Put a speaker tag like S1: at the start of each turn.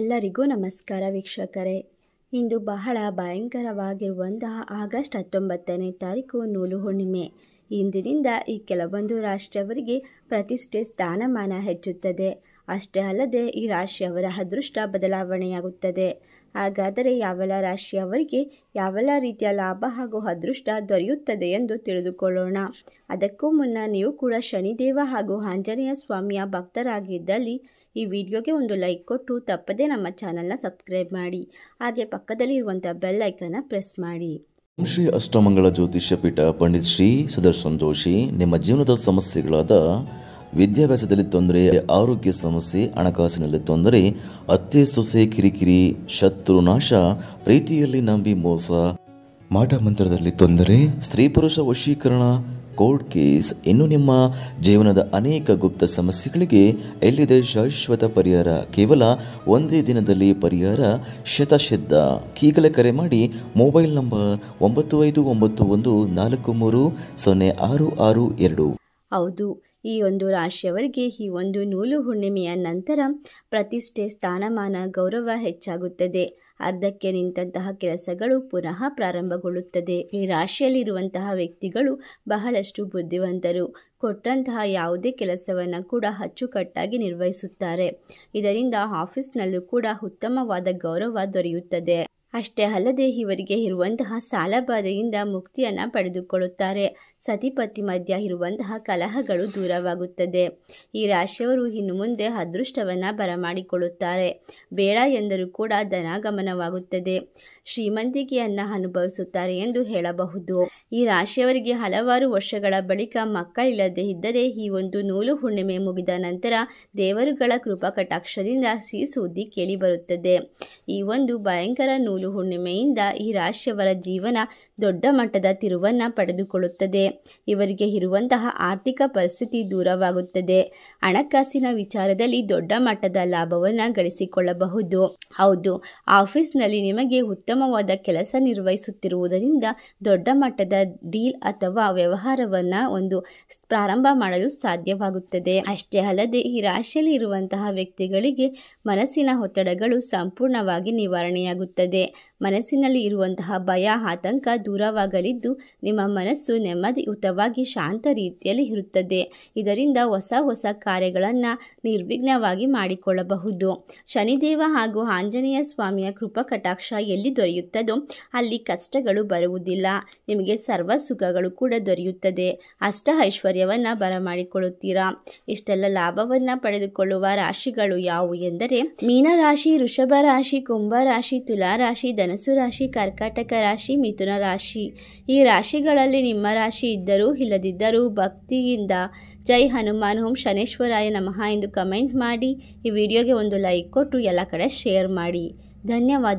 S1: ಎಲ್ಲರಿಗೂ ನಮಸ್ಕಾರ ವೀಕ್ಷಕರೇ ಇಂದು ಬಹಳ ಭಯಂಕರವಾಗಿರುವಂತಹ ಆಗಸ್ಟ್ ಹತ್ತೊಂಬತ್ತನೇ ತಾರೀಕು ನೂಲು ಹುಣ್ಣಿಮೆ ಇಂದಿನಿಂದ ಈ ಕೆಲವೊಂದು ರಾಶಿಯವರಿಗೆ ಪ್ರತಿಷ್ಠೆ ಸ್ಥಾನಮಾನ ಹೆಚ್ಚುತ್ತದೆ ಅಷ್ಟೇ ಅಲ್ಲದೆ ಈ ರಾಶಿಯವರ ಅದೃಷ್ಟ ಬದಲಾವಣೆಯಾಗುತ್ತದೆ ಹಾಗಾದರೆ ಯಾವೆಲ್ಲ ರಾಶಿಯವರಿಗೆ ಯಾವೆಲ್ಲ ರೀತಿಯ ಲಾಭ ಹಾಗೂ ಅದೃಷ್ಟ ದೊರೆಯುತ್ತದೆ ಎಂದು ತಿಳಿದುಕೊಳ್ಳೋಣ ಅದಕ್ಕೂ ಮುನ್ನ ನೀವು ಕೂಡ ಶನಿದೇವ ಹಾಗೂ ಆಂಜನೇಯ ಸ್ವಾಮಿಯ ಭಕ್ತರಾಗಿದ್ದಲ್ಲಿ ಈ ವಿಡಿಯೋಗೆ ಒಂದು ಲೈಕ್ ಕೊಟ್ಟು ತಪ್ಪದೇ ನಮ್ಮ ಚಾನೆಲ್ನ ಸಬ್ಸ್ಕ್ರೈಬ್ ಮಾಡಿ ಹಾಗೆ ಪಕ್ಕದಲ್ಲಿ ಇರುವಂಥ ಬೆಲ್ ಐಕನ್ನ ಪ್ರೆಸ್ ಮಾಡಿ
S2: ಶ್ರೀ ಅಷ್ಟಮಂಗಳ ಜ್ಯೋತಿಷ್ಯ ಪೀಠ ಪಂಡಿತ್ ಶ್ರೀ ಸುದರ್ಶನ್ ಜೋಶಿ ನಿಮ್ಮ ಜೀವನದ ಸಮಸ್ಯೆಗಳಾದ ವಿದ್ಯಾಭ್ಯಾಸದಲ್ಲಿ ತೊಂದರೆ ಆರೋಗ್ಯ ಸಮಸ್ಯೆ ಹಣಕಾಸಿನಲ್ಲಿ ತೊಂದರೆ ಅತ್ತೆ ಸೊಸೆ ಕಿರಿಕಿರಿ ಶತ್ರು ನಾಶ ಪ್ರೀತಿಯಲ್ಲಿ ನಂಬಿ ಮೋಸ ಮಂತ್ರದಲ್ಲಿ ತೊಂದರೆ ಸ್ತ್ರೀ ಪುರುಷ ವಶೀಕರಣ ಕೋರ್ಟ್ ಕೇಸ್ ಇನ್ನು ನಿಮ್ಮ ಜೀವನದ ಅನೇಕ ಗುಪ್ತ ಸಮಸ್ಯೆಗಳಿಗೆ ಎಲ್ಲಿದೆ ಶಾಶ್ವತ ಪರಿಹಾರ ಕೇವಲ ಒಂದೇ ದಿನದಲ್ಲಿ ಪರಿಹಾರ ಶತಶಿದ್ಧ ಈಗಲೇ ಕರೆ ಮಾಡಿ ಮೊಬೈಲ್ ನಂಬರ್ ಒಂಬತ್ತು ಐದು ಒಂಬತ್ತು ಒಂದು ನಾಲ್ಕು ಮೂರು ಸೊನ್ನೆ ಆರು ಆರು ಎರಡು
S1: ಹೌದು ಈ ಒಂದು ರಾಶಿಯವರಿಗೆ ಈ ಒಂದು ನೂಲು ಹುಣ್ಣಿಮೆಯ ನಂತರ ಪ್ರತಿಷ್ಠೆ ಸ್ಥಾನಮಾನ ಗೌರವ ಹೆಚ್ಚಾಗುತ್ತದೆ ಅರ್ಧಕ್ಕೆ ನಿಂತಹ ಕೆಲಸಗಳು ಪುನಃ ಪ್ರಾರಂಭಗೊಳ್ಳುತ್ತದೆ ಈ ರಾಶಿಯಲ್ಲಿರುವಂತಹ ವ್ಯಕ್ತಿಗಳು ಬಹಳಷ್ಟು ಬುದ್ಧಿವಂತರು ಕೊಟ್ಟಂತಹ ಯಾವುದೇ ಕೆಲಸವನ್ನು ಕೂಡ ಅಚ್ಚುಕಟ್ಟಾಗಿ ನಿರ್ವಹಿಸುತ್ತಾರೆ ಇದರಿಂದ ಆಫೀಸ್ನಲ್ಲೂ ಕೂಡ ಉತ್ತಮವಾದ ಗೌರವ ದೊರೆಯುತ್ತದೆ ಅಷ್ಟೇ ಅಲ್ಲದೆ ಇವರಿಗೆ ಇರುವಂತಹ ಸಾಲಬಾಧೆಯಿಂದ ಮುಕ್ತಿಯನ್ನು ಪಡೆದುಕೊಳ್ಳುತ್ತಾರೆ ಸತಿಪತಿ ಮಧ್ಯ ಇರುವಂತಹ ಕಲಹಗಳು ದೂರ ವಾಗುತ್ತದೆ ಈ ರಾಶಿಯವರು ಇನ್ನು ಮುಂದೆ ಅದೃಷ್ಟವನ್ನು ಬರಮಾಡಿಕೊಳ್ಳುತ್ತಾರೆ ಬೇಡ ಎಂದರೂ ಕೂಡ ಧನ ಶ್ರೀಮಂತಿಕೆಯನ್ನ ಶ್ರೀಮಂತಿಕೆಯನ್ನು ಅನುಭವಿಸುತ್ತಾರೆ ಎಂದು ಹೇಳಬಹುದು ಈ ರಾಶಿಯವರಿಗೆ ಹಲವಾರು ವರ್ಷಗಳ ಬಳಿಕ ಮಕ್ಕಳಿಲ್ಲದೆ ಇದ್ದರೆ ಈ ಒಂದು ನೂಲು ಹುಣ್ಣಿಮೆ ಮುಗಿದ ನಂತರ ದೇವರುಗಳ ಕೃಪಾ ಕಟಾಕ್ಷದಿಂದ ಸಿಹಿ ಸುದ್ದಿ ಕೇಳಿಬರುತ್ತದೆ ಈ ಒಂದು ಭಯಂಕರ ನೂಲು ಹುಣ್ಣಿಮೆಯಿಂದ ಈ ರಾಶಿಯವರ ಜೀವನ ದೊಡ್ಡ ಮಟ್ಟದ ತಿರುವನ್ನು ಪಡೆದುಕೊಳ್ಳುತ್ತದೆ ಇವರಿಗೆ ಇರುವಂತಹ ಆರ್ಥಿಕ ಪರಿಸ್ಥಿತಿ ದೂರವಾಗುತ್ತದೆ ಹಣಕಾಸಿನ ವಿಚಾರದಲ್ಲಿ ದೊಡ್ಡ ಮಟ್ಟದ ಲಾಭವನ್ನು ಗಳಿಸಿಕೊಳ್ಳಬಹುದು ಹೌದು ಆಫೀಸ್ನಲ್ಲಿ ನಿಮಗೆ ಉತ್ತಮವಾದ ಕೆಲಸ ನಿರ್ವಹಿಸುತ್ತಿರುವುದರಿಂದ ದೊಡ್ಡ ಮಟ್ಟದ ಡೀಲ್ ಅಥವಾ ವ್ಯವಹಾರವನ್ನು ಒಂದು ಪ್ರಾರಂಭ ಮಾಡಲು ಸಾಧ್ಯವಾಗುತ್ತದೆ ಅಷ್ಟೇ ಅಲ್ಲದೆ ಈ ರಾಶಿಯಲ್ಲಿ ಇರುವಂತಹ ವ್ಯಕ್ತಿಗಳಿಗೆ ಮನಸ್ಸಿನ ಒತ್ತಡಗಳು ಸಂಪೂರ್ಣವಾಗಿ ನಿವಾರಣೆಯಾಗುತ್ತದೆ ಮನಸ್ಸಿನಲ್ಲಿ ಇರುವಂತಹ ಭಯ ಆತಂಕ ದೂರವಾಗಲಿದ್ದು ನಿಮ್ಮ ಮನಸ್ಸು ನೆಮ್ಮದಿಯುತವಾಗಿ ಶಾಂತ ರೀತಿಯಲ್ಲಿ ಇರುತ್ತದೆ ಇದರಿಂದ ಹೊಸ ಹೊಸ ಕಾರ್ಯಗಳನ್ನು ನಿರ್ವಿಘ್ನವಾಗಿ ಮಾಡಿಕೊಳ್ಳಬಹುದು ಶನಿದೇವ ಹಾಗೂ ಆಂಜನೇಯ ಸ್ವಾಮಿಯ ಕೃಪಾ ಕಟಾಕ್ಷ ಎಲ್ಲಿ ದೊರೆಯುತ್ತದೋ ಅಲ್ಲಿ ಕಷ್ಟಗಳು ಬರುವುದಿಲ್ಲ ನಿಮಗೆ ಸರ್ವ ಸುಖಗಳು ಕೂಡ ದೊರೆಯುತ್ತದೆ ಅಷ್ಟ ಐಶ್ವರ್ಯವನ್ನು ಬರಮಾಡಿಕೊಳ್ಳುತ್ತೀರಾ ಇಷ್ಟೆಲ್ಲ ಲಾಭವನ್ನು ಪಡೆದುಕೊಳ್ಳುವ ರಾಶಿಗಳು ಯಾವುವು ಎಂದರೆ ಮೀನರಾಶಿ ವೃಷಭ ರಾಶಿ ಕುಂಭ ರಾಶಿ ತುಲಾರಾಶಿ ಧನ ಧನಸು ರಾಶಿ ಕರ್ಕಾಟಕ ರಾಶಿ ಮಿಥುನ ರಾಶಿ ಈ ರಾಶಿಗಳಲ್ಲಿ ನಿಮ್ಮ ರಾಶಿ ಇದ್ದರೂ ಇಲ್ಲದಿದ್ದರೂ ಭಕ್ತಿಯಿಂದ ಜೈ ಹನುಮಾನ್ ಓಂ ಶನೇಶ್ವರಾಯ ನಮಃ ಎಂದು ಕಮೆಂಟ್ ಮಾಡಿ ಈ ವಿಡಿಯೋಗೆ ಒಂದು ಲೈಕ್ ಕೊಟ್ಟು ಎಲ್ಲ ಕಡೆ ಶೇರ್ ಮಾಡಿ ಧನ್ಯವಾದ